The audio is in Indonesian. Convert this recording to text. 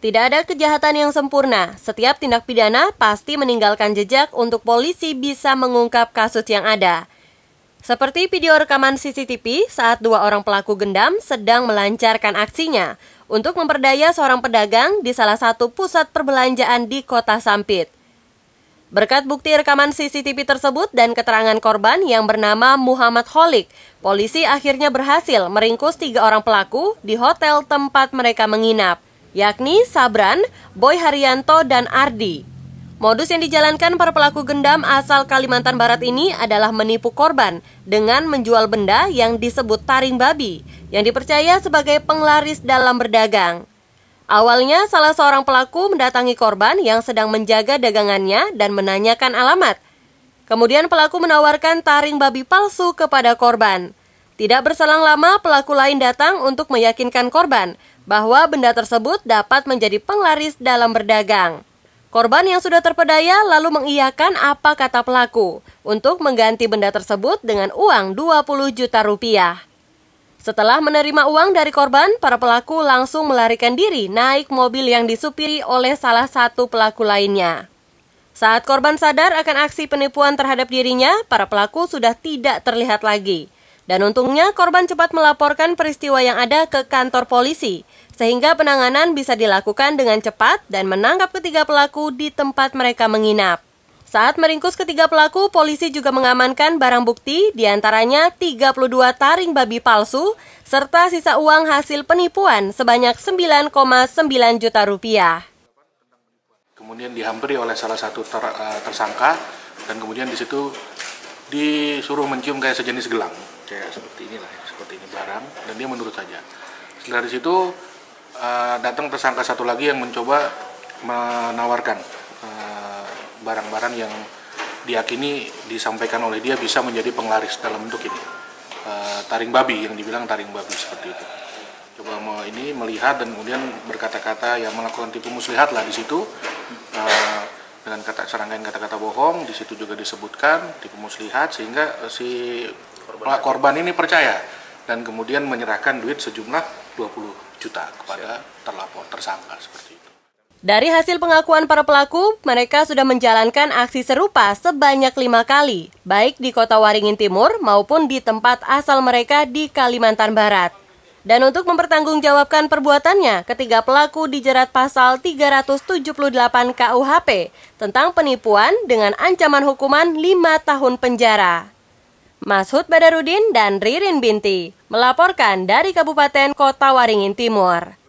Tidak ada kejahatan yang sempurna. Setiap tindak pidana pasti meninggalkan jejak untuk polisi bisa mengungkap kasus yang ada. Seperti video rekaman CCTV saat dua orang pelaku gendam sedang melancarkan aksinya untuk memperdaya seorang pedagang di salah satu pusat perbelanjaan di kota Sampit. Berkat bukti rekaman CCTV tersebut dan keterangan korban yang bernama Muhammad Holik, polisi akhirnya berhasil meringkus tiga orang pelaku di hotel tempat mereka menginap yakni Sabran, Boy Haryanto, dan Ardi. Modus yang dijalankan para pelaku gendam asal Kalimantan Barat ini adalah menipu korban dengan menjual benda yang disebut taring babi, yang dipercaya sebagai penglaris dalam berdagang. Awalnya, salah seorang pelaku mendatangi korban yang sedang menjaga dagangannya dan menanyakan alamat. Kemudian, pelaku menawarkan taring babi palsu kepada korban. Tidak berselang lama, pelaku lain datang untuk meyakinkan korban bahwa benda tersebut dapat menjadi penglaris dalam berdagang. Korban yang sudah terpedaya lalu mengiyakan apa kata pelaku untuk mengganti benda tersebut dengan uang 20 juta rupiah. Setelah menerima uang dari korban, para pelaku langsung melarikan diri naik mobil yang disupiri oleh salah satu pelaku lainnya. Saat korban sadar akan aksi penipuan terhadap dirinya, para pelaku sudah tidak terlihat lagi. Dan untungnya korban cepat melaporkan peristiwa yang ada ke kantor polisi, sehingga penanganan bisa dilakukan dengan cepat dan menangkap ketiga pelaku di tempat mereka menginap. Saat meringkus ketiga pelaku, polisi juga mengamankan barang bukti, diantaranya 32 taring babi palsu, serta sisa uang hasil penipuan sebanyak 9,9 juta rupiah. Kemudian dihampiri oleh salah satu ter, eh, tersangka dan kemudian di situ disuruh mencium kayak sejenis gelang kayak seperti inilah ya, seperti ini barang dan dia menurut saja setelah disitu situ uh, datang tersangka satu lagi yang mencoba menawarkan eh, barang-barang uh, yang diakini disampaikan oleh dia bisa menjadi penglaris dalam bentuk ini uh, taring babi yang dibilang taring babi seperti itu coba mau ini melihat dan kemudian berkata-kata yang melakukan tipu muslihat lah di situ uh, dengan kata serangkaian kata-kata bohong di situ juga disebutkan tipu muslihat sehingga si korban, korban ini percaya dan kemudian menyerahkan duit sejumlah 20 juta kepada terlapor tersangka seperti itu. Dari hasil pengakuan para pelaku, mereka sudah menjalankan aksi serupa sebanyak lima kali, baik di kota Waringin Timur maupun di tempat asal mereka di Kalimantan Barat. Dan untuk mempertanggungjawabkan perbuatannya, ketiga pelaku dijerat pasal 378 KUHP tentang penipuan dengan ancaman hukuman lima tahun penjara. Mashud Badarudin dan Ririn Binti melaporkan dari Kabupaten Kota Waringin Timur.